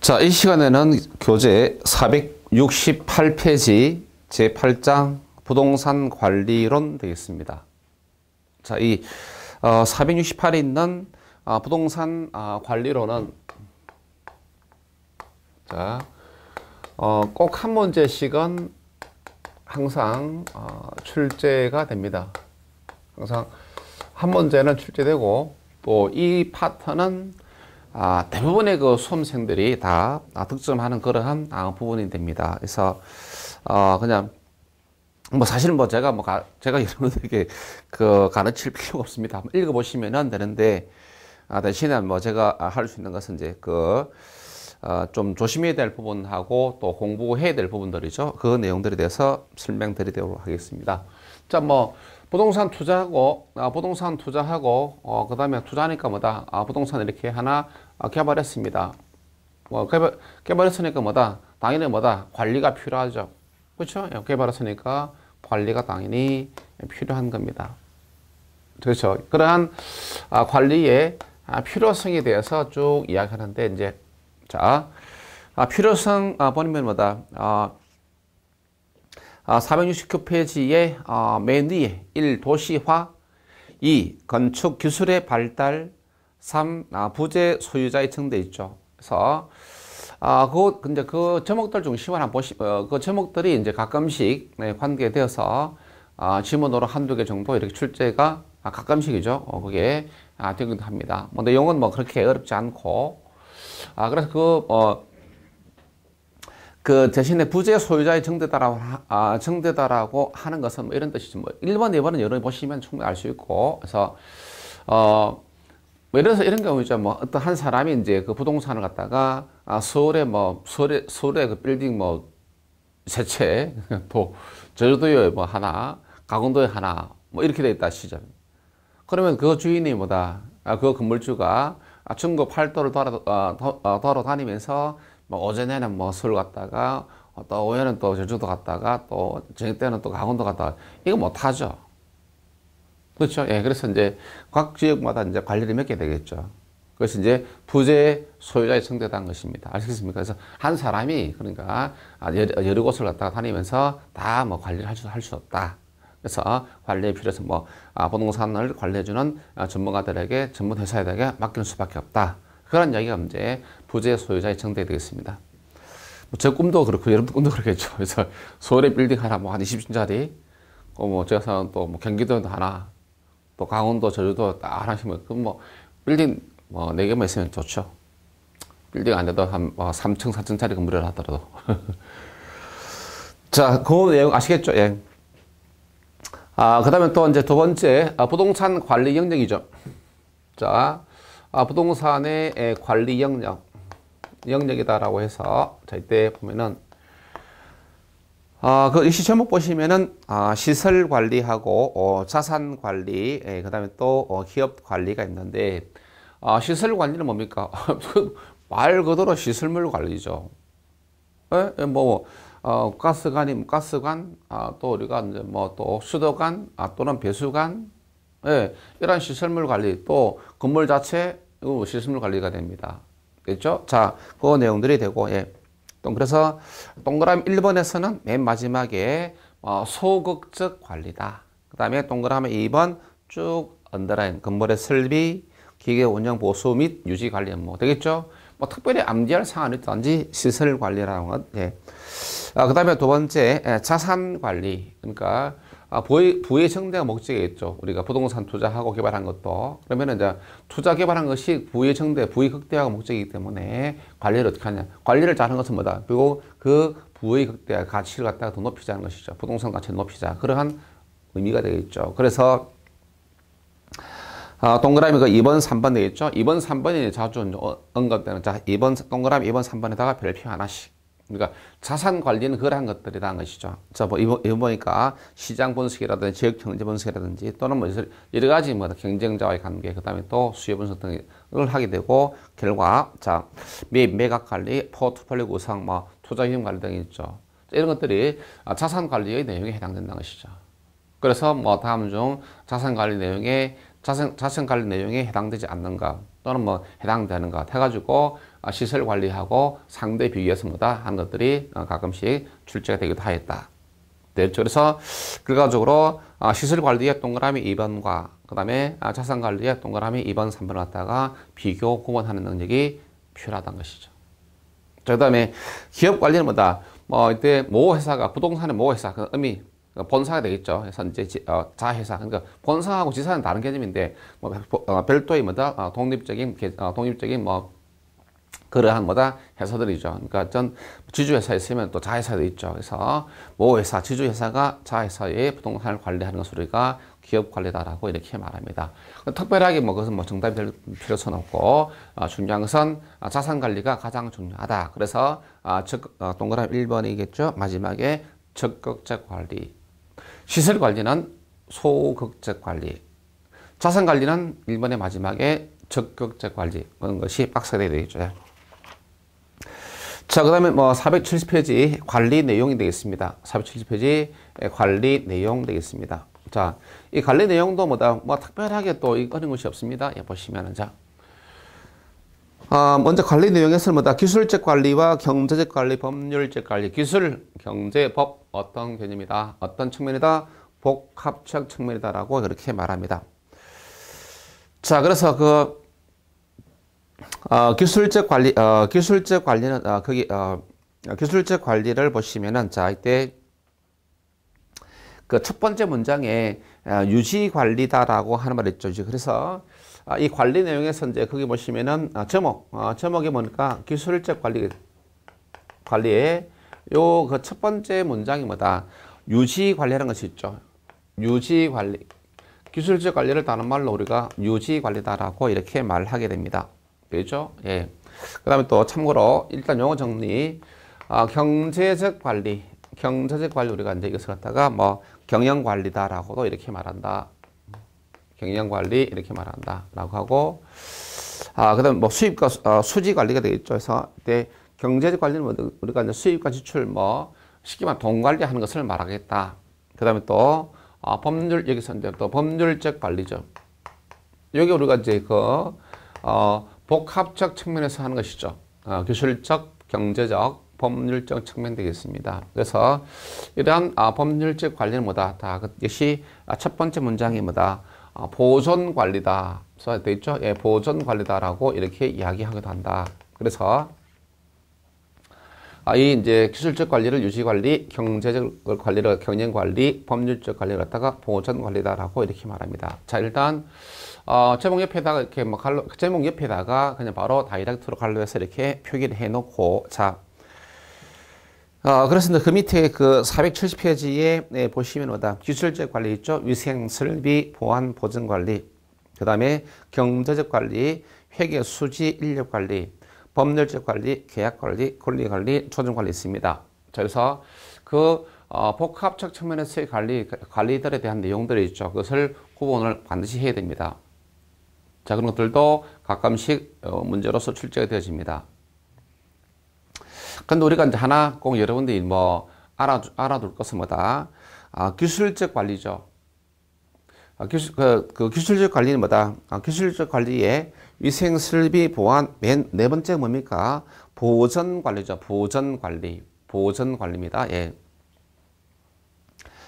자, 이 시간에는 교재 468페이지 제8장 부동산 관리론 되겠습니다. 자, 이 468에 어, 있는 아, 부동산 아, 관리론은 자, 어, 꼭 한 문제씩은 항상 어, 출제가 됩니다. 항상 한 문제는 출제되고 또 이 파트는 아, 대부분의 그 수험생들이 다 아, 득점하는 그러한 아, 부분이 됩니다. 그래서 어, 그냥 뭐 사실 은뭐 제가 뭐 가, 제가 여러분들에게 그 가르칠 필요가 없습니다. 한번 읽어보시면 되는데 아, 대신에 뭐 제가 할 수 있는 것은 이제 그 어, 좀 조심해야 될 부분하고 또 공부해야 될 부분들이죠. 그 내용들에 대해서 설명드리도록 하겠습니다. 자, 뭐 부동산 투자하고 아, 부동산 투자하고 어, 그 다음에 투자하니까 뭐다 아, 부동산 이렇게 하나 아, 개발했습니다. 뭐 개발, 개발했으니까 뭐다 당연히 뭐다 관리가 필요하죠. 그렇죠? 예, 개발했으니까 관리가 당연히 필요한 겁니다. 그렇죠? 그러한 아, 관리의 아, 필요성에 대해서 쭉 이야기하는데 이제 자 아, 필요성 아, 보면 뭐다 아, 469페이지의 아, 아, 맨 위에 1. 도시화 2. 건축 기술의 발달 3. 아, 부재 소유자의 증대 있죠. 그래서 아, 그, 근데 그 제목들 중심을 한번 보시, 어, 그 제목들이 이제 가끔씩 네, 관계되어서 아, 지문으로 한두 개 정도 이렇게 출제가 아, 가끔씩이죠. 어, 그게 아, 되기도 합니다. 뭐 내용은 뭐 그렇게 어렵지 않고 아, 그래서 그, 어, 그 대신에 부재 소유자의 정대다라고, 아, 정대다라고 하는 것은 뭐 이런 뜻이죠뭐 1번, 2번은 여러분이 보시면 충분히 알 수 있고. 그래서, 어, 뭐 예를 들어서 이런 경우죠. 있뭐 어떤 한 사람이 이제 그 부동산을 갖다가 아, 서울에 뭐, 서울에, 서울에 그 빌딩 뭐, 세 채, 또 제주도에 뭐 하나, 강원도에 하나, 뭐 이렇게 돼 있다 시점. 그러면 그 주인이 뭐다, 아, 그 건물주가 아, 중국 팔도를 돌아, 어, 도, 어, 돌아다니면서 뭐오전는뭐술 갔다가 어, 또 오후에는 또 제주도 갔다가 또 저녁 때는 또 강원도 갔다가 이거 못 하죠. 그렇죠. 예, 그래서 이제 각 지역마다 이제 관리를 맺게 되겠죠. 그것이 이제 부재 소유자의 성대다 것입니다. 아시겠습니까? 그래서 한 사람이 그러니까 여러, 아, 여러 곳을 갔다가 다니면서 다 뭐 관리를 할수할 수 없다. 그래서 관리에 필요해서 뭐 아, 부동산을 관리해주는 아, 전문가들에게 전문 회사에게 맡기 수밖에 없다. 그런 이야기가 이제 부재 소유자의 정당이 되겠습니다. 뭐 제 꿈도 그렇고 여러분 꿈도 그렇겠죠. 그래서 서울에 빌딩 하나 뭐한 20층짜리 뭐 제가 사는 또뭐 경기도에도 하나 또 강원도 제주도 다 하나씩 뭐그뭐 빌딩 뭐 네 개만 있으면 좋죠. 빌딩 안 돼도 한뭐 3층 4층짜리 건물을 하더라도 자, 그 내용 아시겠죠? 예. 아, 그 다음에 또 이제 두 번째, 아, 부동산 관리 영역이죠. 자, 아, 부동산의 관리 영역, 영역이다라고 해서 자, 이때 보면은 아, 그 이시 제목 보시면은 아, 시설 관리하고 어, 자산 관리, 예, 그다음에 또 어, 기업 관리가 있는데 아, 시설 관리는 뭡니까? 그 말 그대로 시설물 관리죠. 예? 예 뭐 어, 가스관이 면 가스관, 아, 또 우리가 이제 뭐 또 수도관, 아, 또는 배수관, 예, 이러한 시설물 관리 또 건물 자체 이 그 시설물 관리가 됩니다. 됐죠? 자, 그 내용들이 되고 예. 또 그래서 동그라미 1번에서는 맨 마지막에 어, 소극적 관리다. 그 다음에 동그라미 2번 쭉 언더라인 건물의 설비, 기계 운영 보수 및 유지 관리 업무 되겠죠? 뭐 특별히 암기할 사안이 단지 시설 관리라는 것. 예. 아, 그 다음에 두 번째 예, 자산 관리. 그러니까 아, 부의, 부의 청대가목적이있죠 우리가 부동산 투자하고 개발한 것도. 그러면 이제 투자 개발한 것이 부의 청대 부의 극대화가 목적이기 때문에 관리를 어떻게 하냐. 관리를 잘하는 것은 뭐다? 그리고 그 부의 극대화 가치를 갖다가 더 높이자는 것이죠. 부동산 가치를 높이자. 그러한 의미가 되겠죠. 그래서 아, 동그라미 그 2번, 3번 되겠죠? 2번, 3번이 자주 언급되는, 자, 2번, 동그라미 2번, 3번에다가 별표 하나씩. 그러니까 자산 관리는 그러한 것들이라는 것이죠. 자, 뭐, 이거, 이거 보니까 시장 분석이라든지 지역 경제 분석이라든지 또는 뭐 여러 가지 뭐 경쟁자와의 관계, 그 다음에 또 수요 분석 등을 하게 되고 결과, 자, 매 매각 관리, 포트폴리오 구성, 뭐 투자 위험 관리 등이 있죠. 이런 것들이 아, 자산 관리의 내용에 해당된다는 것이죠. 그래서 뭐 다음 중 자산 관리 내용에 자산, 자산 관리 내용에 해당되지 않는가 또는 뭐 해당되는가 해가지고 어, 시설 관리하고 상대 비교했습니다 하는 것들이 어, 가끔씩 출제가 되기도 하였다. 네, 그래서 결과적으로 어, 시설 관리의 동그라미 2번과 그 다음에 자산 관리의 동그라미 2번, 3번을 갖다가 비교 구분하는 능력이 필요하다는 것이죠. 그 다음에 기업 관리는 뭐다? 뭐 이때 모 회사가 부동산의 모 회사 그 의미 그 본사가 되겠죠. 그래서 이제 지, 어, 자회사. 그러니까 본사하고 지사는 다른 개념인데 뭐, 어, 별도의 뭐다 어, 독립적인 개, 독립적인 뭐 그러한 거다 회사들이죠. 그러니까 전 지주회사에 있으면 또 자회사도 있죠. 그래서 모 회사, 지주회사가 자회사의 부동산을 관리하는 것으 우리가 기업 관리다라고 이렇게 말합니다. 특별하게 뭐 그것은 뭐 정답이 될 필요는 없고 어, 중요한 것은 자산 관리가 가장 중요하다. 그래서 어, 아, 즉 어, 동그라미 1번이겠죠. 마지막에 적극적 관리. 시설 관리는 소극적 관리. 자산 관리는 1번의 마지막에 적극적 관리. 그런 것이 박스가 되어 죠 자, 그 다음에 뭐 470페이지 관리 내용이 되겠습니다. 470페이지 예, 관리 내용 되겠습니다. 자, 이 관리 내용도 뭐다, 뭐 특별하게 또 어려운 것이 없습니다. 예, 보시면은 자. 아, 먼저 관리 내용에서는 뭐다, 기술적 관리와 경제적 관리, 법률적 관리, 기술, 경제, 법, 어떤 개념이다, 어떤 측면이다, 복합적 측면이다라고 그렇게 말합니다. 자, 그래서 그 어, 기술적 관리, 어, 기술적 관리는, 어, 거기, 어, 기술적 관리를 보시면은, 자, 이때, 그 첫 번째 문장에, 어, 유지 관리다라고 하는 말 있죠. 그래서, 어, 이 관리 내용에서 이제 거기 보시면은, 어, 제목, 어, 제목이 뭡니까 기술적 관리, 관리에, 요, 그 첫 번째 문장이 뭐다. 유지 관리라는 것이 있죠. 유지 관리. 기술적 관리를 다른 말로 우리가 유지 관리다라고 이렇게 말하게 됩니다. 되죠? 예. 그 다음에 또 참고로 일단 용어 정리. 아, 경제적 관리. 경제적 관리 우리가 이제 이것을 갖다가 뭐 경영 관리다라고도 이렇게 말한다. 경영 관리 이렇게 말한다라고 하고 아, 그다음 에뭐 수입과 어, 수, 지 관리가 되겠죠. 그래서 이때 경제적 관리는 뭐 우리가 이제 수입과 지출 뭐 쉽게 말하면 돈 관리하는 것을 말하겠다. 그다음에 또 어, 법률 여기서 이제 또 법률적 관리죠. 여기 우리가 이제 그 어, 복합적 측면에서 하는 것이죠. 어, 기술적, 경제적, 법률적 측면 되겠습니다. 그래서 이러한 아, 법률적 관리는 뭐다? 다 역시 첫 번째 문장이 뭐다? 아, 보존 관리다. 써야 죠 예, 보존 관리다라고 이렇게 이야기하기도 한다. 그래서 이 이제 기술적 관리를 유지 관리, 경제적 관리를 경영 관리, 법률적 관리를 갖다가 보호전 관리다라고 이렇게 말합니다. 자, 일단 어, 제목 옆에다가 이렇게 뭐 갈로, 제목 옆에다가 그냥 바로 다이렉트로 갈로해서 이렇게 표기를 해놓고 자. 어, 그렇습니다. 그 밑에 그 470페이지에 네, 보시면 뭐다. 기술적 관리 있죠. 위생, 설비, 보안, 보증 관리. 그 다음에 경제적 관리, 회계, 수지, 인력 관리. 법률적 관리, 계약 관리, 권리 관리, 초정 관리 있습니다. 그래서 그 어, 복합적 측면에서의 관리, 관리들에 대한 내용들이 있죠. 그것을 구분을 반드시 해야 됩니다. 자, 그런 것들도 가끔씩 어, 문제로서 출제가 되어집니다. 근데 우리가 이제 하나 꼭 여러분들이 뭐 알아, 알아둘 것은 뭐다? 아, 기술적 관리죠. 아, 기술, 그, 그 기술적 관리는 뭐다? 아, 기술적 관리에 위생설비 보안 맨네 번째 뭡니까? 보전관리죠. 보전관리. 보전관리입니다. 예.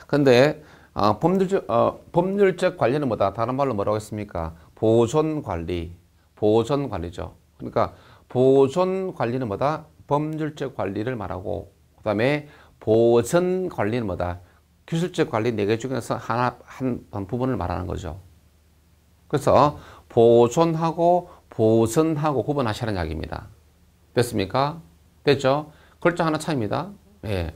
근데 아, 법률적, 어, 법률적 관리는 뭐다? 다른 말로 뭐라고 했습니까? 보존관리. 보존관리죠. 그러니까 보존관리는 뭐다? 법률적 관리를 말하고 그 다음에 보전관리는 뭐다? 기술적 관리 네 개 중에서 하나 한, 한 부분을 말하는 거죠. 그래서 보존하고 보선하고 구분하시라는 이야기입니다. 됐습니까? 됐죠? 글자 하나 차입니다. 예.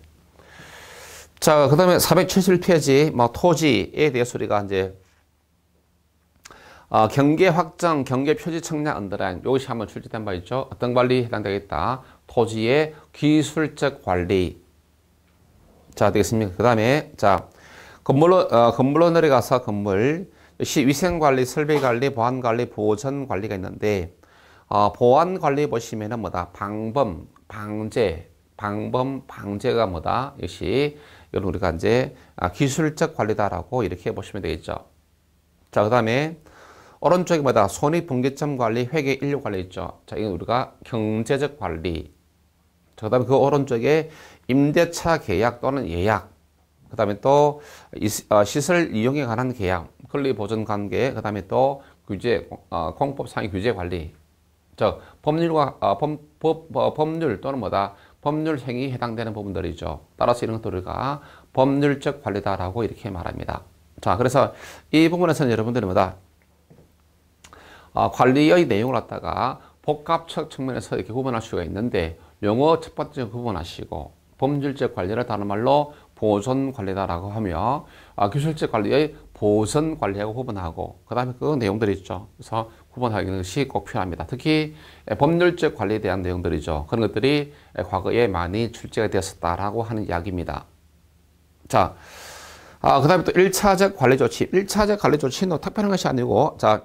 자, 그 다음에 471페이지, 뭐, 토지에 대해서 우리가 이제, 어, 경계 확정, 경계 표지 청량 언더라인, 이것이 한번 출제된 바 있죠? 어떤 관리 해당되겠다? 토지의 기술적 관리. 자, 되겠습니까? 그 다음에, 자, 건물로, 어, 건물로 내려가서 건물, 시 위생관리, 설비관리, 보안관리, 보전관리가 있는데 어, 보안관리 보시면은 뭐다 방범, 방제, 방범, 방제가 뭐다 역시 이건 우리가 이제 아, 기술적 관리다라고 이렇게 보시면 되겠죠. 자, 그 다음에 오른쪽에 뭐다 손익분기점 관리, 회계 인력 관리 있죠. 자, 이건 우리가 경제적 관리. 자, 그 다음에 그 오른쪽에 임대차 계약 또는 예약. 그 다음에 또 어, 시설 이용에 관한 계약. 권리 보존 관계, 그 다음에 또 규제, 어, 공법 상의 규제 관리. 즉, 법률과, 어, 법, 법, 어, 법률 또는 뭐다? 법률 행위에 해당되는 부분들이죠. 따라서 이런 것들을 우리가 법률적 관리다라고 이렇게 말합니다. 자, 그래서 이 부분에서는 여러분들이 뭐다? 어, 관리의 내용을 갖다가 복합적 측면에서 이렇게 구분할 수가 있는데 용어 첫 번째 구분하시고 법률적 관리를 다른 말로 보존 관리다라고 하며 아, 기술적 관리의 보선 관리하고 구분하고 그 다음에 그 내용들이 있죠. 그래서 구분하기는 것이 꼭 필요합니다. 특히 법률적 관리에 대한 내용들이죠. 그런 것들이 과거에 많이 출제가 되었었다라고 하는 이야기입니다. 자, 아, 그 다음에 또 1차적 관리 조치. 1차적 관리 조치는 특별한 것이 아니고, 자,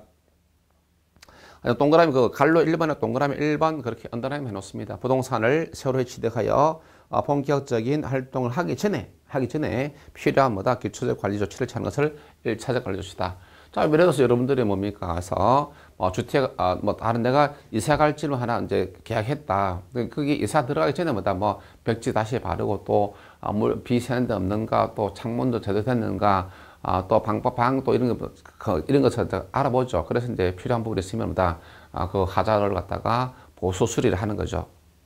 동그라미 그 갈로 1번에 동그라미 1번 그렇게 언더라인 해놓습니다. 부동산을 새로 취득하여 아, 본격적인 활동을 하기 전에 하기 전에 필요한마다 기초적 관리 조치를 취하는 것을 1차적 관리 조치다. 자, 예를 들어서 여러분들이 뭡니까? 가서, 뭐, 주택, 아, 뭐, 다른 데가 이사 갈 집을 하나 이제 계약했다. 거기 이사 들어가기 전에 뭐다, 뭐, 벽지 다시 바르고 또, 아, 비 새는 데 없는가, 또 창문도 제대로 됐는가, 아, 또 방법, 방, 또 이런 거, 그, 이런 것을 알아보죠. 그래서 이제 필요한 부분이 있으면 뭐다, 아, 그 하자를 갖다가 보수 수리를 하는 거죠.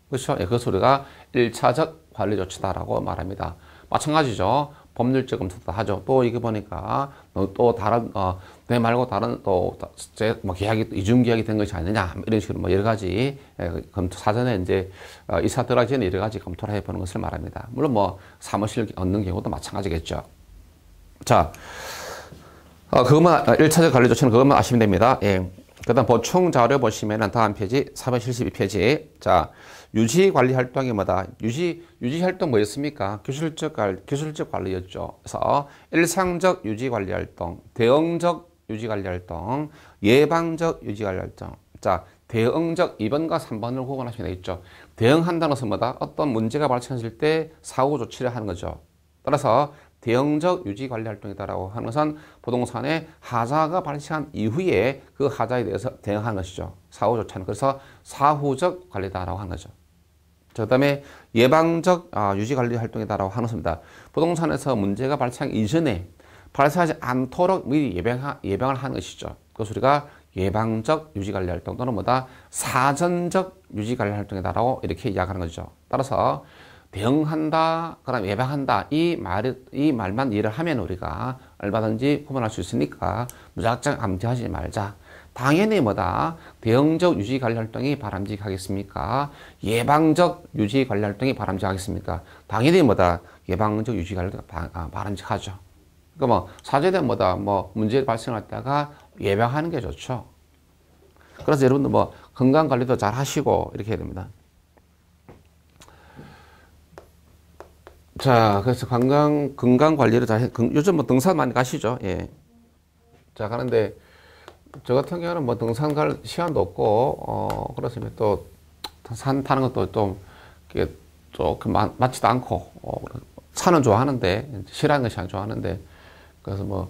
그렇죠? 예, 그 소리가 일차적 관리 조치다라고 말합니다. 마찬가지죠. 법률적 검토도 하죠. 또 이거 보니까 뭐 또 다른 어, 내 말고 다른 또제뭐 계약이 이중 계약이 된 것이 아니냐 이런 식으로 뭐 여러 가지 예, 검토 사전에 이제 어, 이사 들어가기 전에 여러 가지 검토를 해보는 것을 말합니다. 물론 뭐 사무실 얻는 경우도 마찬가지겠죠. 자, 어, 그것만 1차적 어, 관리 조치는 그것만 아시면 됩니다. 예. 그다음 보충 자료 보시면은 다음 페이지 472페이지 자 유지 관리 활동에마다 유지 유지 활동 뭐였습니까? 기술적 관 기술적 관리였죠. 그래서 일상적 유지 관리 활동, 대응적 유지 관리 활동, 예방적 유지 관리 활동. 자, 대응적 2번과 3번을 구분하시면 되겠죠. 대응한다는 것마다 어떤 문제가 발생했을 때 사후 조치를 하는 거죠. 따라서 대응적 유지 관리 활동이다라고 하는 것은 부동산의 하자가 발생한 이후에 그 하자에 대해서 대응하는 것이죠. 사후 조치는 그래서 사후적 관리다라고 하는 거죠. 그 다음에 예방적 아, 유지관리 활동이다라고 하는 것입니다. 부동산에서 문제가 발생 이전에 발생하지 않도록 미리 예방, 예방을 하는 것이죠. 그래 우리가 예방적 유지관리 활동 또는 뭐다 사전적 유지관리 활동이다라고 이렇게 이야기하는 거죠. 따라서 대응한다, 그다음 예방한다 이 말이 이 말만 이해를 하면 우리가 얼마든지 구분할 수 있으니까 무작정 암기하지 말자. 당연히 뭐다? 대응적 유지 관리 활동이 바람직하겠습니까? 예방적 유지 관리 활동이 바람직하겠습니까? 당연히 뭐다? 예방적 유지 관리 아, 바람직하죠. 그러니까 뭐 사전에 뭐다 뭐 문제 발생했다가 예방하는 게 좋죠. 그래서 여러분들 뭐 건강 관리도 잘 하시고 이렇게 해야 됩니다. 자, 그래서 건강 건강 관리를 잘 요즘 뭐 등산 많이 가시죠? 예. 자, 가는데 저 같은 경우는 뭐 등산 갈 시간도 없고 어 그렇습니다. 또 산 타는 것도 좀 이게 조금 맞지도 않고 어, 산은 좋아하는데 실어하 것이 안 좋아하는데 그래서 뭐,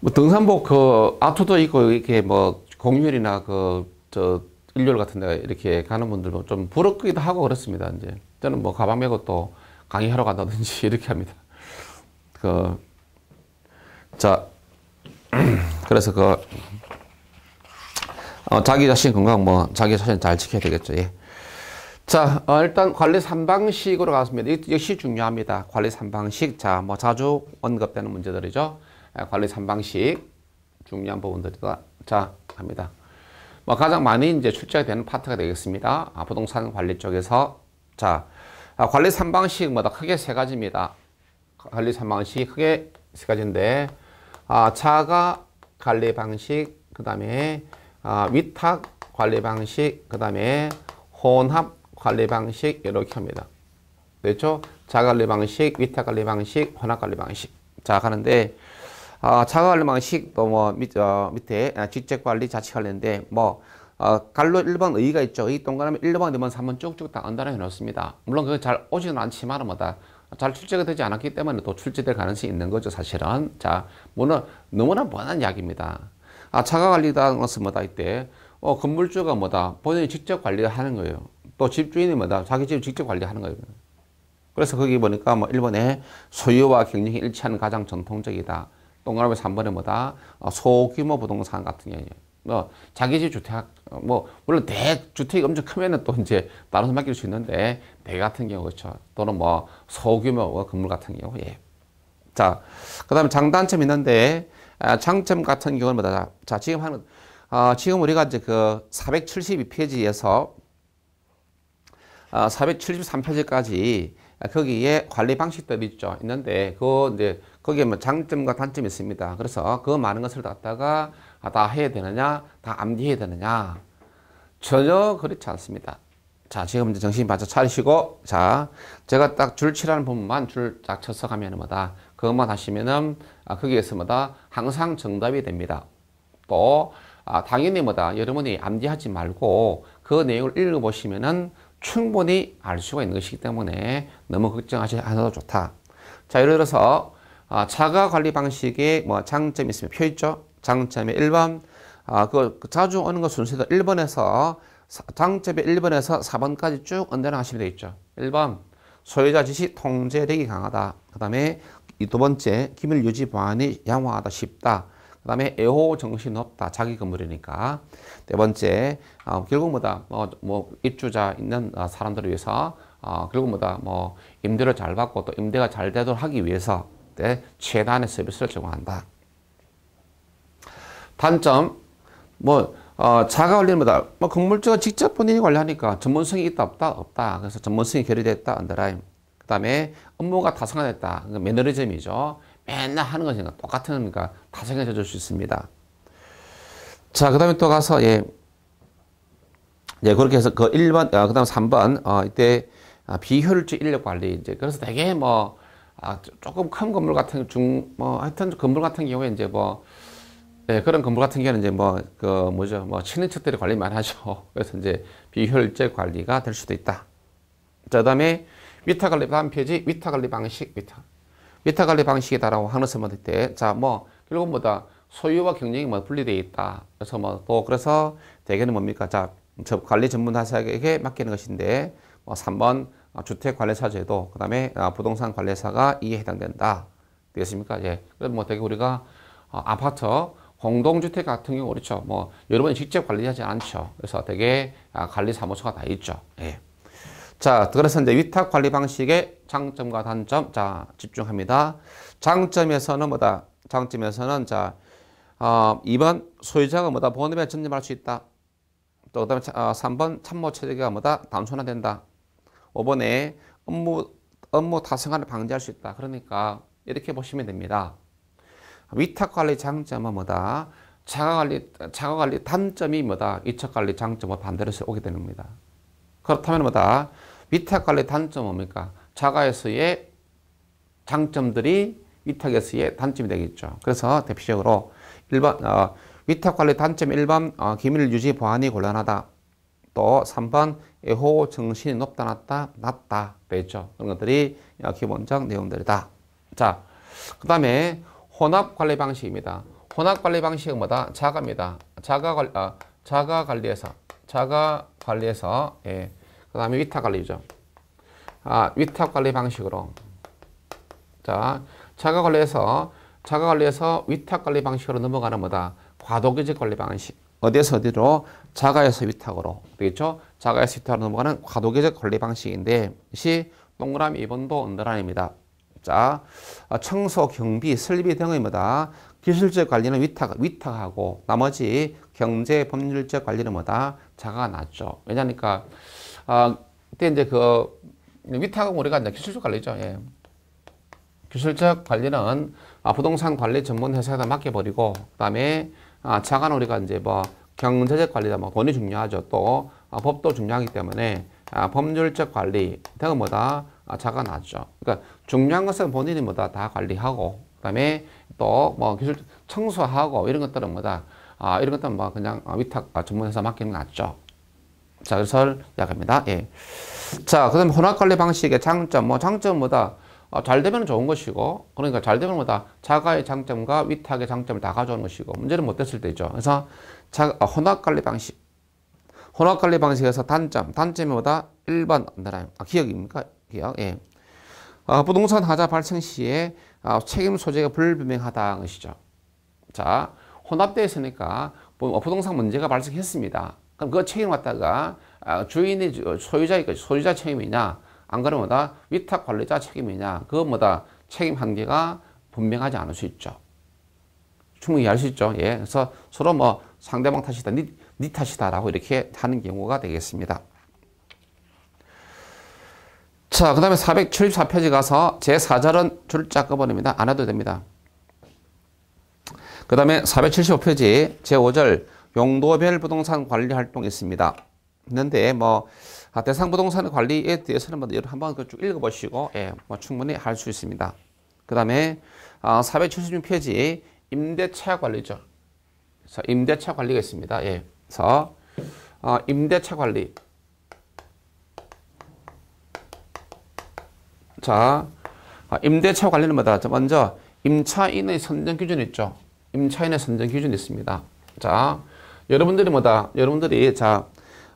뭐 등산복 그 아트도 있고 이렇게 뭐 공휴일이나 그저 일요일 같은 데 이렇게 가는 분들도 뭐 좀 부럽기도 하고 그렇습니다. 이제 저는 뭐 가방 메고 또 강의하러 간다든지 이렇게 합니다. 그 자. 그래서 그 어, 자기 자신 건강 뭐 자기 자신 잘 지켜야 되겠죠. 예. 자, 어, 일단 관리 3방식으로 갔습니다. 역시 중요합니다. 관리 3방식. 자, 뭐 자주 언급되는 문제들이죠. 예, 관리 3방식. 중요한 부분들이다. 자, 갑니다. 뭐 가장 많이 이제 출제가 되는 파트가 되겠습니다. 아, 부동산 관리 쪽에서. 자, 아, 관리 3방식 뭐다 크게 세 가지입니다. 관리 3방식 크게 세 가지인데, 아, 자가 관리 방식, 그 다음에 아, 위탁 관리 방식, 그 다음에 혼합 관리 방식 이렇게 합니다. 그렇죠? 자관리 방식, 위탁관리 방식, 혼합관리 방식. 자, 가는데 아, 자가관리 방식 또뭐 어, 밑에 아, 직책관리, 자치관리인데 뭐 어, 갈로 1번 의의가 있죠. 이 동그라미 1번, 2번, 3번 쭉쭉 다언더라 해놓습니다. 물론 그거 잘 오지는 않지만 뭐다 잘 출제가 되지 않았기 때문에 또 출제될 가능성이 있는 거죠, 사실은. 자, 뭐는 너무나 뻔한 이야기입니다. 아, 자가 관리라는 것은 뭐다 이때 어, 건물주가 뭐다 본인이 직접 관리하는 거예요. 또 집주인이 뭐다 자기 집을 직접 관리하는 거예요. 그래서 거기 보니까 뭐 일본의 소유와 경영이 일치하는 가장 전통적이다. 동그라미 3번에 뭐다 어, 소규모 부동산 같은 게 아니에요. 뭐 어, 자기집 주택 어, 뭐 물론 대주택이 엄청 크면은 또 이제 다른 사 맡길 수 있는데 대 같은 경우 그렇죠. 또는 뭐 소규모 뭐 건물 같은 경우 예. 자, 그다음에 장단점 있는데 아, 장점 같은 경우는 뭐다? 자, 지금 하는 아, 어, 지금 우리가 이제 그 472페이지에서 아, 473페이지까지 거기에 관리 방식들이 있죠. 있는데 그 이제 거기에 뭐 장점과 단점이 있습니다. 그래서 그 많은 것을 갖다가 아, 다 해야 되느냐? 다 암기해야 되느냐? 전혀 그렇지 않습니다. 자, 지금 이제 정신 바짝 차리시고, 자, 제가 딱 줄치라는 부분만 줄 딱 쳐서 가면 뭐다. 그것만 하시면은, 아, 거기에서 뭐다. 항상 정답이 됩니다. 또, 아, 당연히 뭐다. 여러분이 암기하지 말고 그 내용을 읽어보시면은 충분히 알 수가 있는 것이기 때문에 너무 걱정하지 않아도 좋다. 자, 예를 들어서, 아, 자가 관리 방식의 뭐 장점이 있으면 표 있죠? 장점이 1번 아, 그 자주 오는 것 순서도 1번에서 장점이 1번에서 4번까지 쭉 언제나 하시면 되겠죠. 1번 소유자 지시 통제력이 강하다. 그 다음에 이두 번째 기밀 유지 보안이 양호하다 쉽다. 그 다음에 애호 정신이 높다. 자기 건물이니까. 네 번째, 어, 결국 뭐다, 뭐, 뭐, 입주자 있는 어, 사람들을 위해서, 어, 결국 뭐다, 뭐, 임대를 잘 받고 또 임대가 잘 되도록 하기 위해서, 네, 최단의 서비스를 제공한다. 단점, 뭐, 어, 자가 관리입니다. 뭐, 건물주가 직접 본인이 관리하니까 전문성이 있다, 없다, 없다. 그래서 전문성이 결여됐다, 언더라인. 그 다음에 업무가 다성화됐다. 그러니까 매너리즘이죠. 맨날 하는 것이니까 똑같은 거니까 다성해줄 수 있습니다. 자, 그 다음에 또 가서, 예. 예, 그렇게 해서 그 1번, 아, 그 다음 3번, 어, 이때 아, 비효율적 인력 관리. 이제 그래서 되게 뭐, 아, 조금 큰 건물 같은 중, 뭐, 하여튼 건물 같은 경우에 이제 뭐, 네, 그런 건물 같은 경우는 이제 뭐, 그, 뭐죠, 뭐, 친인척들이 관리 만 하죠. 그래서 이제 비효율적 관리가 될 수도 있다. 자, 그 다음에 위탁 관리 다음 페이지, 위탁 관리 방식, 위탁. 위탁 관리 방식이다라고 하는 선언할 때, 자, 뭐, 결국 뭐다, 소유와 경쟁이 뭐 분리되어 있다. 그래서 뭐, 또, 그래서 대개는 뭡니까? 자, 관리 전문사에게 맡기는 것인데, 뭐 3번, 주택 관리사 제도, 그 다음에 아, 부동산 관리사가 이에 해당된다. 되겠습니까? 예. 그럼 뭐, 되게 우리가 어, 아파트, 공동주택 같은 경우 그렇죠. 뭐 여러분이 직접 관리하지 않죠. 그래서 되게 아, 관리 사무소가 다 있죠. 예. 자, 그래서 이제 위탁 관리 방식의 장점과 단점 자 집중합니다. 장점에서는 뭐다? 장점에서는 자 어, 2번 소유자가 뭐다? 보험에 전념할 수 있다. 또 그다음에 어, 3번 참모 체제가 뭐다? 단순화된다. 5번에 업무 업무 타성화를 방지할 수 있다. 그러니까 이렇게 보시면 됩니다. 위탁관리 장점은 뭐다? 자가관리, 자가관리 단점이 뭐다? 이착관리 장점과 반대로 오게 되는 겁니다. 그렇다면 뭐다? 위탁관리 단점은 뭡니까? 자가에서의 장점들이 위탁에서의 단점이 되겠죠. 그래서 대표적으로 일반 어, 위탁관리 단점 일반 어, 기밀 유지 보안이 곤란하다. 또 3번 애호 정신이 높다 낮다 낮다 되죠. 그렇죠? 그런 것들이 어, 기본적 내용들이다. 자, 그 다음에 혼합관리 방식입니다. 혼합관리 방식은 뭐다? 자가입니다. 자가관리, 아, 자가관리에서, 자가관리에서, 예. 그 다음에 위탁관리죠. 아, 위탁관리 방식으로. 자, 자가관리에서, 자가관리에서 위탁관리 방식으로 넘어가는 뭐다? 과도기질 관리 방식. 어디에서 어디로? 자가에서 위탁으로. 되겠죠? 자가에서 위탁으로 넘어가는 과도기질 관리 방식인데, 시 동그라미 2번도 언더라인입니다. 자, 청소, 경비, 설비 등의마다 기술적 관리는 위탁, 위탁하고 나머지 경제, 법률적 관리는 뭐다? 자가가 낫죠. 왜냐니까, 아, 그때 이제 그 위탁은 우리가 이제 기술적 관리죠. 예. 기술적 관리는 아, 부동산 관리 전문 회사에다 맡겨버리고, 그 다음에 아, 자가는 우리가 이제 뭐 경제적 관리다, 뭐 돈이 중요하죠. 또 아, 법도 중요하기 때문에 아, 법률적 관리 등은 뭐다? 아, 차가 나죠. 그러니까 중요한 것은 본인이 뭐다 다 관리하고 그다음에 또 뭐 기술 청소하고 이런 것들은 뭐다 아 이런 것들은 뭐 그냥 위탁 아, 전문회사 맡기는 게 낫죠. 자 그래서 약합니다. 예. 자 그다음 에 혼합 관리 방식의 장점 뭐 장점 뭐다 어, 잘 되면 좋은 것이고 그러니까 잘 되면 뭐다 자가의 장점과 위탁의 장점을 다 가져오는 것이고 문제는 못 됐을 때죠. 그래서 자, 아, 혼합 관리 방식 혼합 관리 방식에서 단점 단점이 뭐다 1번 아 기억입니까? 예. 아, 부동산 하자 발생 시에 아, 책임 소재가 불분명하다는 것이죠. 자, 혼합되어 있으니까 어, 부동산 문제가 발생했습니다. 그럼 그 책임 왔다가 아, 주인의 소유자의 그 소유자 책임이냐, 안 그러면 다 위탁 관리자 책임이냐, 그 뭐다 책임 한계가 분명하지 않을 수 있죠. 충분히 이해할 수 있죠. 예, 그래서 서로 뭐 상대방 탓이다, 니, 니 탓이다라고 이렇게 하는 경우가 되겠습니다. 자, 그 다음에 474페이지 가서 제4절은 줄 깎아버립니다. 안 해도 됩니다. 그 다음에 475페이지 제5절 용도별 부동산 관리 활동 있습니다. 있는데 뭐 아, 대상 부동산 관리에 대해서는 뭐 여러분 한번 쭉 읽어보시고 예, 뭐 충분히 할 수 있습니다. 그 다음에 아, 476페이지 임대차 관리죠. 그래서 임대차 관리가 있습니다. 예. 그래서 어, 임대차 관리 자, 아, 임대차 관련은 뭐다? 자, 먼저 임차인의 선정 기준이 있죠. 임차인의 선정 기준이 있습니다. 자, 여러분들이 뭐다? 여러분들이 자,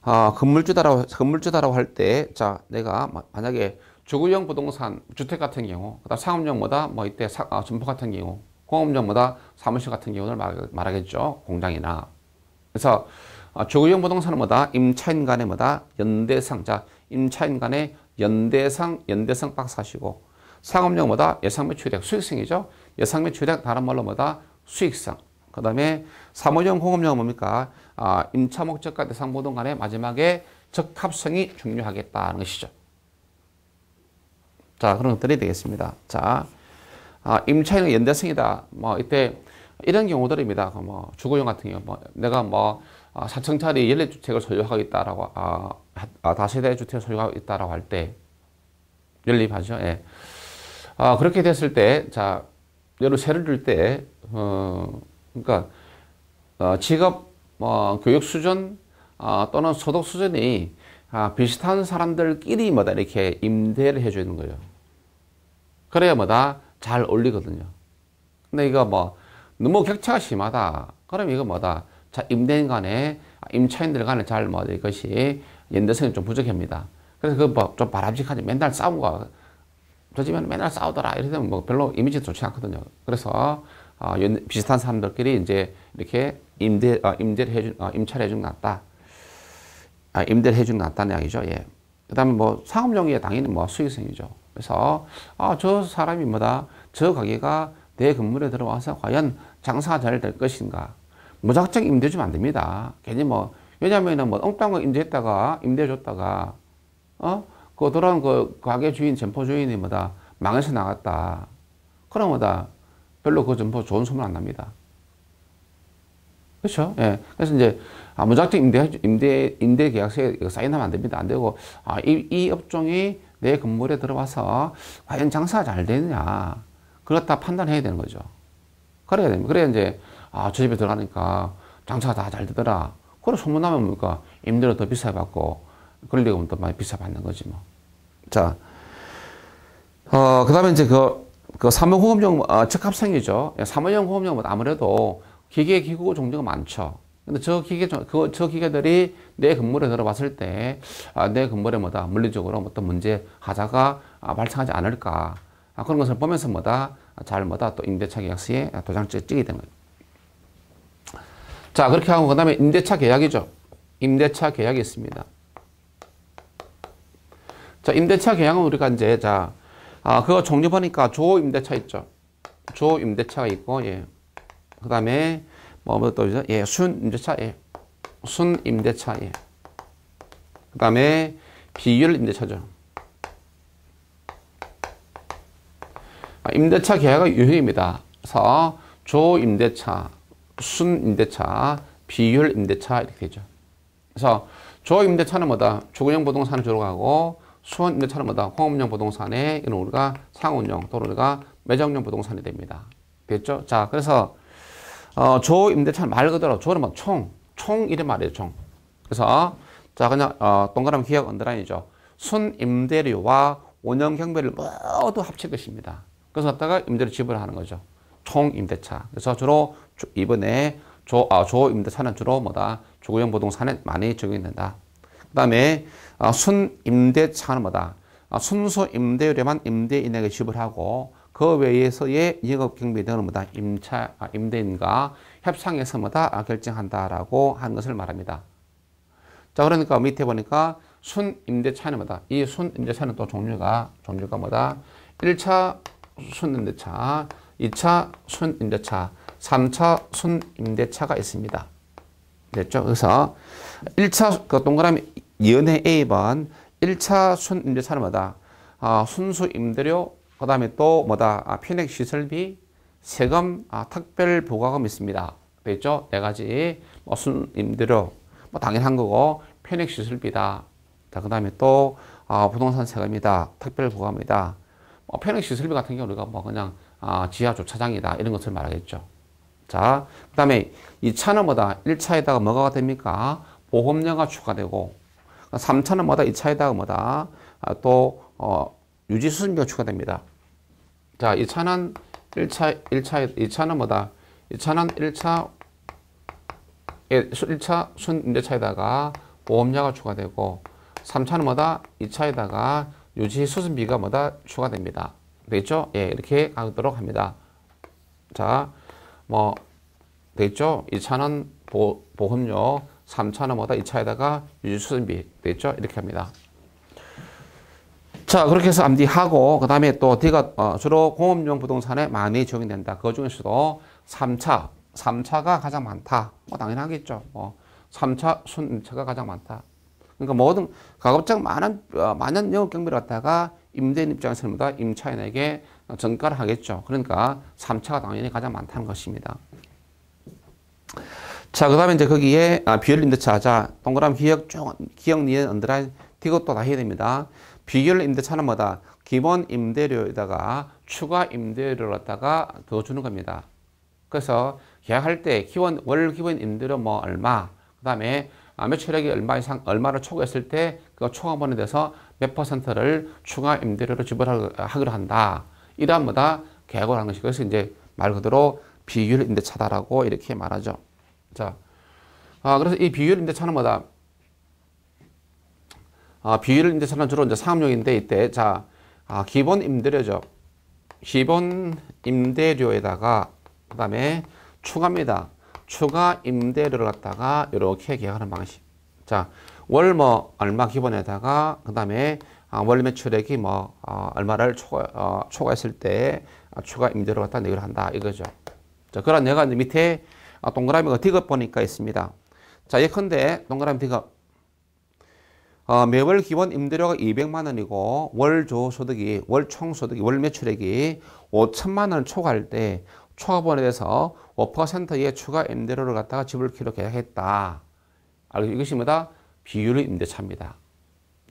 어, 건물주다라고 건물주다라고 할 때 자, 내가 만약에 주거형 부동산 주택 같은 경우, 그다 상업용 뭐다? 뭐 이때 사, 아, 점포 같은 경우, 공업용 뭐다? 사무실 같은 경우를 말, 하겠죠 공장이나. 그래서 아, 주거형 부동산은 뭐다? 임차인 간의 뭐다? 연대상. 자, 임차인 간의 연대상, 연대상 박사시고 상업용 뭐다? 예상 매출액, 수익성이죠. 예상 매출액 다른 말로 뭐다? 수익성. 그 다음에 사무용 공업용 뭡니까? 아, 임차 목적과 대상 보동 간의 마지막에 적합성이 중요하겠다는 것이죠. 자, 그런 것들이 되겠습니다. 자, 아, 임차인은 연대성이다. 뭐, 이때 이런 경우들입니다. 그 뭐, 주거용 같은 경우, 뭐, 내가 뭐, 4층짜리 아, 연례주택을 소유하고 있다라고, 아, 아 다세대 주택을 소유하고 다라고할 때, 연립하죠. 예. 아, 그렇게 됐을 때, 자, 여러 세를 줄 때, 어, 그러니까, 어, 직업, 어, 교육 수준, 어, 또는 소득 수준이 아, 비슷한 사람들끼리 뭐다 이렇게 임대를 해주는 거예요. 그래야 뭐다 잘 올리거든요. 근데 이거 뭐 너무 격차가 심하다. 그럼 이거 뭐다 자, 임대인 간에, 아, 임차인들 간에 잘 뭐, 이것이 연대성이 좀 부족합니다. 그래서 그뭐좀 바람직하지. 맨날 싸움과, 저 집에는 맨날 싸우더라. 이래 되면 뭐 별로 이미지 좋지 않거든요. 그래서, 어, 비슷한 사람들끼리 이제 이렇게 임대, 어, 임대를 해준, 어, 임차를 해준 것 같다. 아, 임대를 해준 것 같다는 이야기죠. 예. 그 다음에 뭐상업용이 당연히 뭐 수익성이죠. 그래서, 아, 저 사람이 뭐다. 저 가게가 내 건물에 들어와서 과연 장사가 잘 될 것인가. 무작정 임대 주면 안 됩니다. 괜히 뭐, 왜냐면은 뭐, 엉뚱한 임대했다가, 임대 줬다가, 어? 그 돌아온 그 가게 주인, 점포 주인이 뭐다, 망해서 나갔다. 그럼 뭐다, 별로 그 점포 좋은 소문 안 납니다. 그렇 예. 그래서 이제 아, 무작정 임대 임대 임대 계약서에 사인하면 안 됩니다. 안 되고 아, 이, 이 업종이 내 건물에 들어와서 과연 장사가 잘 되느냐 그렇다 판단해야 되는 거죠. 그래야 됩니다. 그래야 이제 아, 저 집에 들어가니까 장사가 다 잘 되더라. 그래 소문나면 뭡니까? 뭐 그 임대료 더 비싸게 받고, 그 권리금 면더 많이 비싸게 받는 거지 뭐. 자, 어, 그 다음에 이제 그, 그 사무호흡용, 어, 적합성이죠. 사무용 호흡용은 아무래도 기계 기구 종류가 많죠. 근데 저 기계, 그, 저 기계들이 내 건물에 들어왔을 때, 아, 내 건물에 뭐다, 물리적으로 뭐 어떤 문제, 하자가 아, 발생하지 않을까. 아, 그런 것을 보면서 뭐다, 잘 뭐다, 또 임대차 계약서에 도장을 찍게 된 거예요. 자, 그렇게 하고 그 다음에 임대차 계약이죠. 임대차 계약이 있습니다. 자, 임대차 계약은 우리가 이제 자, 아, 그거 종류 보니까 조임대차 있죠. 조임대차가 있고 예. 그다음에 뭐뭐또 있죠? 예, 순임대차 예. 순임대차 예. 그다음에 비율 임대차죠. 아, 임대차 계약의 유형입니다. 그래서 조임대차 순임대차, 비율 임대차 이렇게 되죠. 그래서 조임대차는 뭐다? 주거용 부동산을 주로 가고 수원 임대차는 뭐다? 공업용 부동산에 이런 우리가 상업용 또는 우리가 매정용 부동산이 됩니다. 됐죠? 자, 그래서 어, 조임대차는 말 그대로 조는 뭐 총, 총 이런 말이에요, 총. 그래서 자, 그냥 어, 동그라미 기억 언더라인이죠. 순임대료와 원형경비를 모두 합칠 것입니다. 그래서 갖다가 임대료 지불하는 거죠. 총임대차. 그래서 주로 이번에 조, 아, 조임대 차는 주로 뭐다? 주거용 부동산에 많이 적용된다. 그 다음에 아, 순임대차는 뭐다? 아, 순수 임대료만 임대인에게 지불하고 그 외에서의 영업 경비 등은 뭐다? 임차, 아, 임대인과 협상해서 뭐다? 아, 결정한다라고 하 것을 말합니다. 자, 그러니까 밑에 보니까 순임대차는 뭐다? 이 순임대차는 또 종류가, 종류가 뭐다? 1차 순임대차, 2차 순임대차, 3차 순임대차가 있습니다. 됐죠? 그래서 1차 그 동그라미 연해 A번 1차 순임대차는 뭐다? 아, 순수 임대료 그 다음에 또 뭐다? 아, 편액시설비 세금 아, 특별 부과금 있습니다. 됐죠? 네 가지 뭐 순임대료 뭐 당연한 거고 편액시설비다. 그 다음에 또 아, 부동산 세금이다. 특별 부과금이다. 뭐 편액시설비 같은 경우 우리가 뭐 그냥 아, 지하 주차장이다 이런 것을 말하겠죠. 자, 그 다음에 2차는 뭐다? 1차에다가 뭐가 됩니까? 보험료가 추가되고 3차는 뭐다? 2차에다가 뭐다? 아, 또 어, 유지수준비가 추가됩니다. 자, 2차는 1차, 1차, 2차는 뭐다? 2차는 1차, 1차 예, 순대차에다가 보험료가 추가되고 3차는 뭐다? 2차에다가 유지수준비가 뭐다? 추가됩니다. 되겠죠? 예, 이렇게 가도록 합니다. 자, 뭐됐죠 2차는 보, 보험료, 3차는 뭐다? 2차에다가 유지수선비 돼죠 이렇게 합니다. 자 그렇게 해서 암기하고 그 다음에 또 D가 어, 주로 공업용 부동산에 많이 적용된다. 그 중에서도 3차, 3차가 가장 많다. 뭐 당연하겠죠. 뭐 3차 순차가 가장 많다. 그러니까 모든 가급적 많은 어, 많은 영업 경비를 갖다가 임대인 입장에서는 임차인에게 전가를 하겠죠. 그러니까 3차가 당연히 가장 많다는 것입니다. 자, 그 다음에 이제 거기에 아, 비열림드 차자, 동그라미 기억 쭉, 기억 니은 언더라인 이것도 다 해야 됩니다. 비결 임대차는 뭐다? 기본 임대료에다가 추가 임대료를 갖다가 더 주는 겁니다. 그래서 계약할 때 기본 월 기본 임대료 뭐 얼마, 그 다음에 매출액이 아, 얼마 이상 얼마를 초과했을 때 그 초과분에 대해서 몇 퍼센트를 추가 임대료로 지불하기로 한다. 이러함보다 계약을 하는 것이 그래서 이제 말 그대로 비율 임대차다라고 이렇게 말하죠. 자, 아, 그래서 이 비율 임대차는 뭐다? 아, 비율 임대차는 주로 이제 사업용인데 이때 자, 아, 기본 임대료죠. 기본 임대료에다가 그다음에 추가입니다. 추가 임대료를 갖다가 이렇게 계약하는 방식. 자, 월 뭐 얼마 기본에다가 그다음에 아, 원리 매출액이 뭐 어, 얼마를 초과 어, 초과했을 때 어, 추가 임대료 를 갖다 내기로 한다 이거죠. 자, 그런 내가 이제 밑에 어, 동그라미가 디귿 보니까 있습니다. 자, 예컨대 동그라미 디귿 어, 매월 기본 임대료가 200만 원이고 월조 소득이 월 총 소득이 월 매출액이 5천만 원 초과할 때 초과분에 대해서 5%의 추가 임대료를 갖다가 지불 키로 계약했다. 이것이 뭐다? 비율 임대차입니다.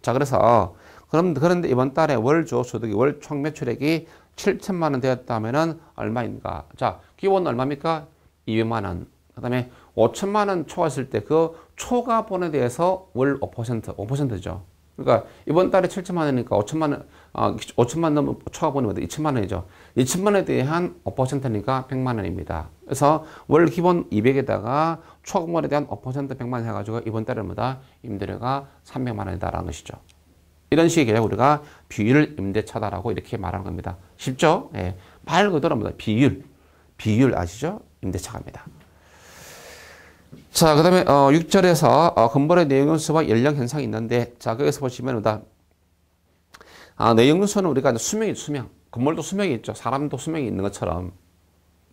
자, 그래서 그럼, 그런데 이번 달에 월 조 소득이 월 총 매출액이 7천만 원 되었다면은 얼마인가? 자, 기본 얼마입니까? 200만 원. 그다음에 5천만 원 초했을 과때그 초과본에 대해서 월 5%, 5%죠. 그러니까 이번 달에 7천만 원이니까 5천만 원, 아, 5천만 넘으 초과본이 어디 2천만 원이죠. 2천만 원에 대한 5%니까 100만 원입니다. 그래서 월 기본 200에다가 초과본에 대한 5% 100만 원 해가지고 이번 달에 뭐다 임대료가 300만 원이다라는 것이죠. 이런 식의 개념 우리가 비율 임대차다라고 이렇게 말하는 겁니다. 쉽죠? 예, 말그대로니다 비율. 비율 아시죠? 임대차갑니다. 자, 그 다음에 어, 6절에서 어, 근본의 내용연수와 연령 현상이 있는데 자, 거기서 보시면 다 아, 내용연수는 우리가 수명이 수명. 건물도 수명이 있죠. 사람도 수명이 있는 것처럼.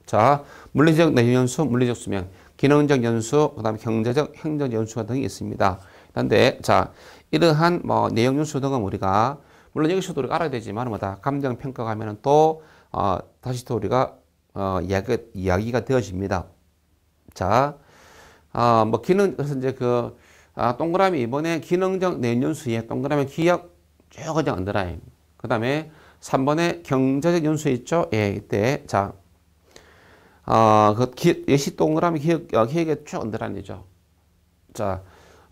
자, 물리적 내연수, 물리적 수명, 기능적 연수, 그 다음에 경제적, 행정 연수 등이 있습니다. 그런데, 자, 이러한 뭐 내용 준수 등은 우리가 물론 여기서도 우리가 알아야 되지만 뭐다 감정 평가 가면은 또 어, 다시 또 우리가 어, 이야기, 이야기가 되어집니다. 자, 어, 뭐 기능 그래서 이제 그 아, 동그라미 이번에 기능적 내연수에 동그라미 기억 쭉그 언더라인. 그다음에 3번에 경제적 연수 있죠? 예, 이때 자. 어, 그 기, 예시 동그라미 기억 어, 기억에 쭉 언더라인이죠. 자,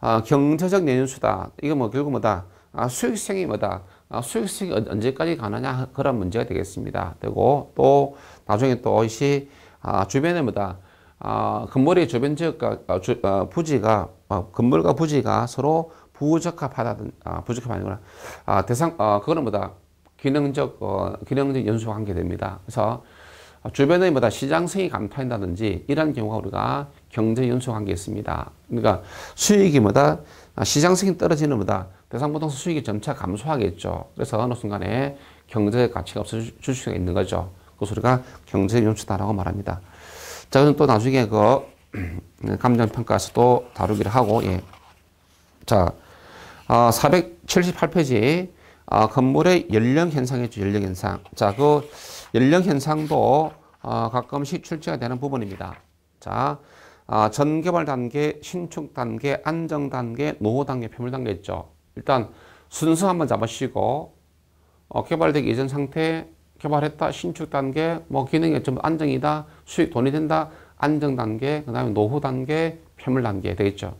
아, 경제적 내년수다. 이거 뭐 결국 뭐다. 아, 수익성이 뭐다. 아, 수익성이 언제까지 가느냐 그런 문제가 되겠습니다. 되고 또 나중에 또 이시 아, 주변에 뭐다. 아, 건물의 주변 지역과 아, 주, 아, 부지가 아, 건물과 부지가 서로 부적합하다든 아, 부적합하는구나. 아, 대상 어, 그거는 뭐다. 기능적 어, 기능적 연수와 관계됩니다. 그래서 주변에 뭐다 시장성이 감퇴한다든지 이런 경우가 우리가 경제 연수관계였습니다 그러니까 수익이 뭐다 시장성이 떨어지는 뭐다 배상부동산 수익이 점차 감소하겠죠. 그래서 어느 순간에 경제 가치가 없어질 수가 있는 거죠. 그 소리가 경제 연수다라고 말합니다. 자 그럼 또 나중에 그 감정평가에서도 다루기를 하고 예. 자 어, 478페이지 어, 건물의 연령 현상이죠. 연령 현상. 자, 그 연령 현상도 어, 가끔씩 출제가 되는 부분입니다. 자, 아, 전개발 단계, 신축 단계, 안정 단계, 노후 단계, 폐물 단계 있죠. 일단 순서 한번 잡으시고 어, 개발되기 이전 상태, 개발했다, 신축 단계, 뭐 기능이 좀 안정이다, 수익 돈이 된다, 안정 단계, 그 다음에 노후 단계, 폐물 단계 되겠죠.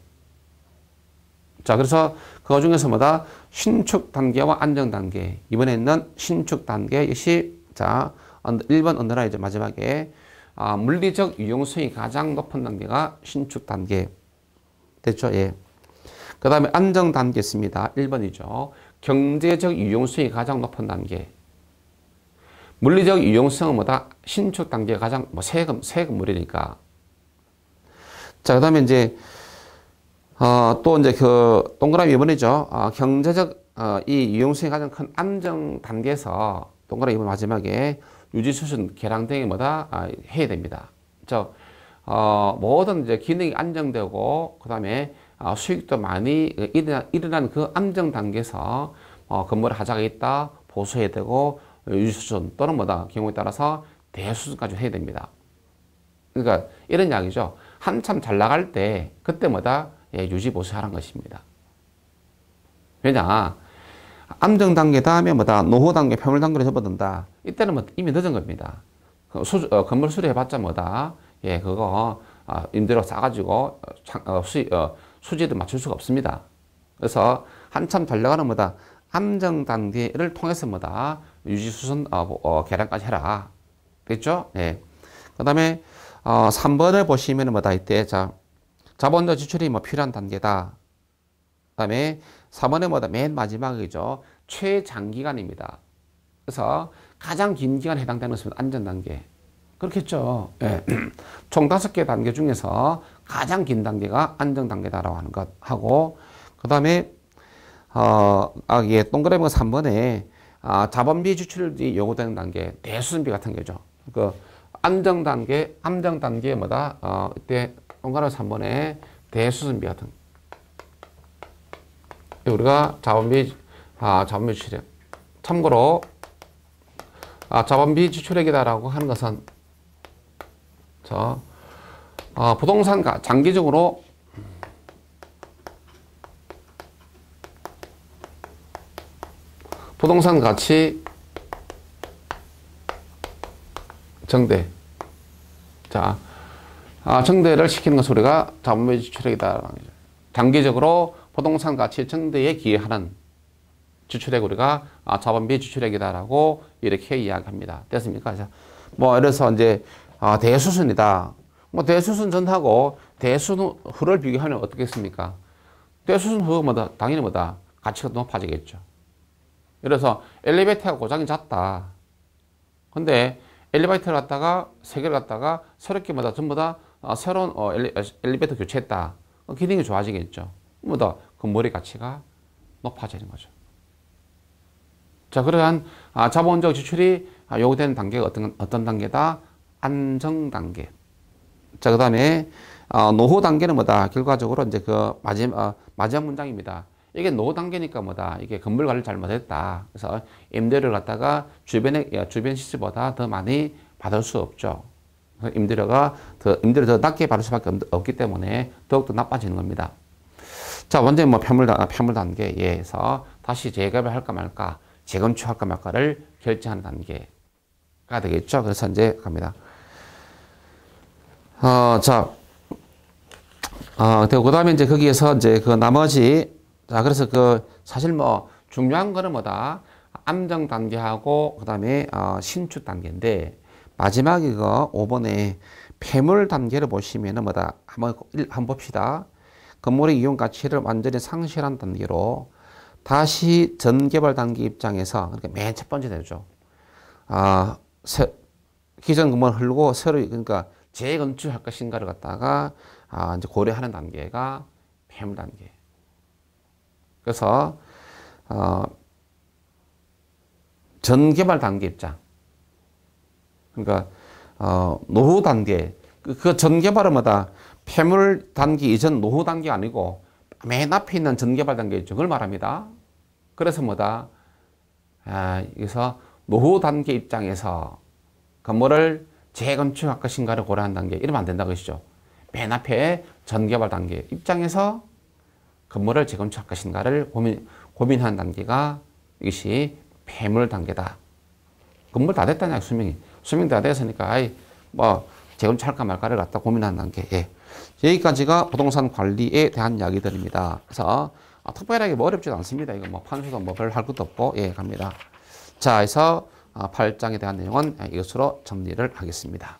자, 그래서 그 중에서 뭐다? 신축 단계와 안정 단계. 이번에 는 신축 단계 역시, 자, 1번 언더라이즈 마지막에 아, 물리적 유용성이 가장 높은 단계가 신축 단계. 됐죠? 예. 그 다음에 안정 단계 있습니다. 1번이죠. 경제적 유용성이 가장 높은 단계. 물리적 유용성은 뭐다? 신축 단계가 가장, 뭐, 세금, 세금물이니까. 자, 그 다음에 이제, 어, 또 이제 그, 동그라미 2번이죠. 어, 아, 경제적, 어, 이 유용성이 가장 큰 안정 단계에서, 동그라미 2번 마지막에, 유지 수순 계량등이마다 아, 해야 됩니다. 저 어, 모든 이제 기능이 안정되고 그 다음에 어, 아, 수익도 많이 일어난, 일어난 그 안정 단계에서 어, 건물에 하자가 있다 보수해야 되고 유지 수준 또는 뭐다 경우에 따라서 대수준까지 해야 됩니다. 그러니까 이런 이야기죠. 한참 잘 나갈 때 그때마다 예, 유지 보수하는 것입니다. 왜냐 안정 단계 다음에 뭐다 노후 단계 폐물 단계로 접어든다. 이때는 뭐 이미 늦은 겁니다. 그 수, 어, 건물 수리해봤자 뭐다. 예, 그거 어, 임대료 싸가지고 어, 어 수, 어, 수지도 맞출 수가 없습니다. 그래서 한참 달려가는 뭐다. 함정단계를 통해서 뭐다. 유지수선 어, 뭐, 어, 계량까지 해라. 됐죠? 예. 그 다음에 어, 3번을 보시면 뭐다. 이때 자, 자본적 지출이 뭐 필요한 단계다. 그 다음에 4번에 뭐다. 맨 마지막이죠. 최장기간입니다. 그래서 가장 긴 기간에 해당되는 것은 안전단계. 그렇겠죠. 네. 총 다섯 개 단계 중에서 가장 긴 단계가 안정단계다라고 하는 것 하고, 그 다음에, 어, 아, 예, 동그라미 3번에, 아, 자본비 지출이 요구되는 단계, 대수준비 같은 게죠. 그, 안정단계, 안정단계 뭐다, 어, 이때 동그라미 3번에 대수준비 같은. 우리가 자본비, 아, 자본비 지출이. 참고로, 아, 자본비 지출액이다라고 하는 것은 자, 아, 어, 부동산 가, 장기적으로 부동산 가치 정대 자, 아, 정대를 시키는 것은 우리가 자본비 지출액이다 라는 장기적으로 부동산 가치 정대에 기여하는 지출액 우리가 아, 자본비 지출액이다라고 이렇게 이야기합니다. 됐습니까? 그뭐 이래서 이제 아, 대수순이다. 뭐 대수순 전하고 대순 후를 비교하면 어떻겠습니까? 대수순 후가 뭐다? 당연히 뭐다? 가치가 높아지겠죠. 그래서 엘리베이터가 고장이 잦다. 근데 엘리베이터를 갖다가 세 개를 갖다가 새롭게 뭐다 전부 다 아, 새로운 어, 엘리, 아, 베이터 교체했다. 어, 기능이 좋아지겠죠. 뭐다 그 머리 가치가 높아지는 거죠. 자, 그러한 아, 자본적 지출이 아, 요구되는 단계가 어떤, 어떤 단계다? 안정 단계. 자, 그 다음에, 어, 노후 단계는 뭐다? 결과적으로 이제 그 마지막, 어, 마지막 문장입니다. 이게 노후 단계니까 뭐다? 이게 건물 관리를 잘못했다. 그래서 임대료를 갖다가 주변에, 주변 시세보다 더 많이 받을 수 없죠. 임대료가 더, 임대료 더 낮게 받을 수밖에 없기 때문에 더욱더 나빠지는 겁니다. 자, 먼저 뭐 폐물, 폐물 단계에서 다시 재개발할까 말까. 재건축할까 말까를 결정하는 단계가 되겠죠. 그래서 이제 갑니다. 어, 자, 어, 그 다음에 이제 거기에서 이제 그 나머지, 자, 그래서 그 사실 뭐 중요한 거는 뭐다? 암정 단계하고 그 다음에 어, 신축 단계인데 마지막 이거 5번에 폐물 단계를 보시면은 뭐다? 한번, 한번 봅시다. 건물의 이용 가치를 완전히 상실한 단계로 다시 전개발 단계 입장에서 그러니까 맨 첫 번째 되죠. 아, 세, 기존 건물 흘고 새로 그러니까 재건축할 것인가를 갖다가 아, 이제 고려하는 단계가 폐물 단계. 그래서 어, 전개발 단계 입장. 그러니까 어, 노후 단계. 그, 그 전개발마다 폐물 단계 이전 노후 단계 아니고 맨 앞에 있는 전개발 단계 있죠. 그걸 말합니다. 그래서 뭐다? 아, 여기서 노후 단계 입장에서 건물을 재건축할 것인가를 고려한 단계 이러면 안 된다고 했죠. 맨 앞에 전개발 단계 입장에서 건물을 재건축할 것인가를 고민, 고민하는 단계가 이것이 폐물 단계다. 건물 다 됐다냐 수명이. 수명 다 됐으니까 아이 뭐 재건축할까 말까를 갖다 고민하는 단계. 예. 여기까지가 부동산 관리에 대한 이야기들입니다. 그래서 아, 특별하게 뭐 어렵지도 않습니다. 이거 뭐 판소도 뭐 별 할 것도 없고 예 갑니다. 자, 그서 8장에 아, 대한 내용은 예, 이것으로 정리를 하겠습니다.